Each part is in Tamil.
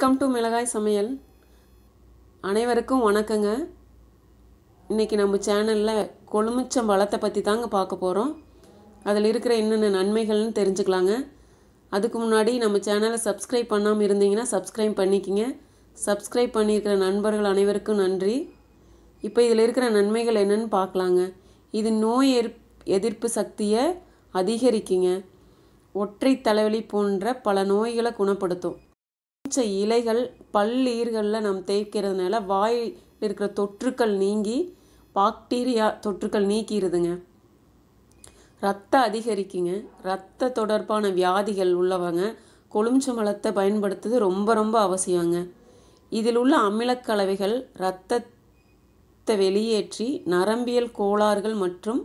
வெல்கம் டு மிளகாய் சமையல் அனைவருக்கும் வணக்கங்க இன்றைக்கி நம்ம சேனலில் கொழுமிச்சம் பழத்தை பற்றி தாங்க பார்க்க போகிறோம் அதில் இருக்கிற என்னென்ன நன்மைகள்னு தெரிஞ்சுக்கலாங்க அதுக்கு முன்னாடி நம்ம சேனலை சப்ஸ்கிரைப் பண்ணாமல் இருந்தீங்கன்னா சப்ஸ்கிரைப் பண்ணிக்கிங்க சப்ஸ்கிரைப் பண்ணியிருக்கிற நண்பர்கள் அனைவருக்கும் நன்றி இப்போ இதில் இருக்கிற நன்மைகள் என்னென்னு பார்க்கலாங்க இது நோய் எதிர்ப்பு சக்தியை அதிகரிக்குங்க ஒற்றை தலைவலி போன்ற பல நோய்களை குணப்படுத்தும் பச்சை இலைகள் பல்லீர்களில் நாம் தேய்க்கிறதுனால வாயில் இருக்கிற தொற்றுக்கள் நீங்கி பாக்டீரியா தொற்றுக்கள் நீக்கிடுதுங்க ரத்தம் அதிகரிக்குங்க ரத்த தொடர்பான வியாதிகள் உள்ளவங்க மலத்தை பயன்படுத்துறது ரொம்ப ரொம்ப அவசியங்க இதில் உள்ள அமிலக்கலவைகள் இரத்தத்தை வெளியேற்றி நரம்பியல் கோளாறுகள் மற்றும்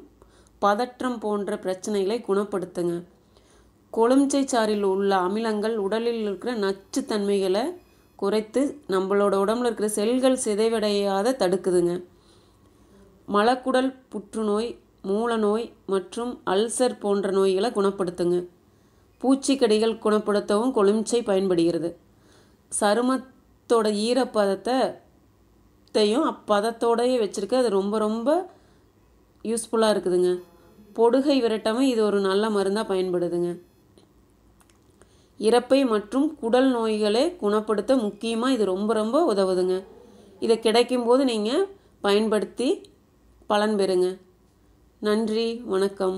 பதற்றம் போன்ற பிரச்சனைகளை குணப்படுத்துங்க கொழும்சை சாறில் உள்ள அமிலங்கள் உடலில் இருக்கிற நச்சுத்தன்மைகளை குறைத்து நம்மளோட உடம்புல இருக்கிற செல்கள் சிதைவடையாத தடுக்குதுங்க மலக்குடல் புற்றுநோய் மூலநோய் மற்றும் அல்சர் போன்ற நோய்களை குணப்படுத்துங்க பூச்சிக்கடிகள் குணப்படுத்தவும் கொழும்சை பயன்படுகிறது சருமத்தோட ஈரப்பதத்தையும் அப்பதத்தோடையே வச்சுருக்க அது ரொம்ப ரொம்ப யூஸ்ஃபுல்லாக இருக்குதுங்க பொடுகை விரட்டமும் இது ஒரு நல்ல மருந்தாக பயன்படுதுங்க இறப்பை மற்றும் குடல் நோய்களை குணப்படுத்த முக்கியமாக இது ரொம்ப ரொம்ப உதவுதுங்க இதை கிடைக்கும்போது நீங்கள் பயன்படுத்தி பலன் பெறுங்க நன்றி வணக்கம்